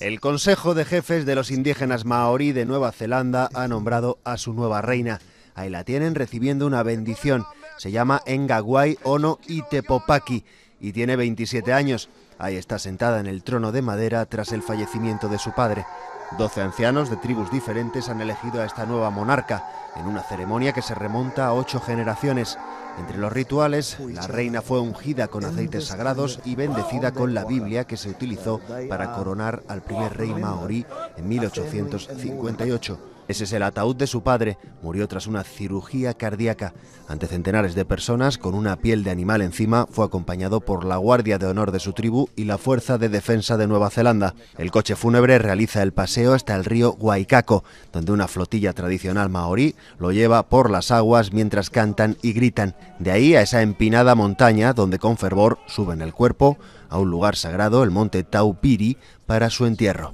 El Consejo de Jefes de los Indígenas Maorí de Nueva Zelanda ha nombrado a su nueva reina. Ahí la tienen recibiendo una bendición. Se llama Engaguay Ono Itepopaki y tiene 27 años. Ahí está sentada en el trono de madera tras el fallecimiento de su padre. Doce ancianos de tribus diferentes han elegido a esta nueva monarca en una ceremonia que se remonta a ocho generaciones. Entre los rituales, la reina fue ungida con aceites sagrados y bendecida con la Biblia que se utilizó para coronar al primer rey maorí en 1858. Ese es el ataúd de su padre. Murió tras una cirugía cardíaca. Ante centenares de personas, con una piel de animal encima, fue acompañado por la Guardia de Honor de su tribu y la Fuerza de Defensa de Nueva Zelanda. El coche fúnebre realiza el paseo hasta el río Waikako, donde una flotilla tradicional maorí lo lleva por las aguas mientras cantan y gritan de ahí a esa empinada montaña donde con fervor suben el cuerpo a un lugar sagrado, el monte Taupiri, para su entierro.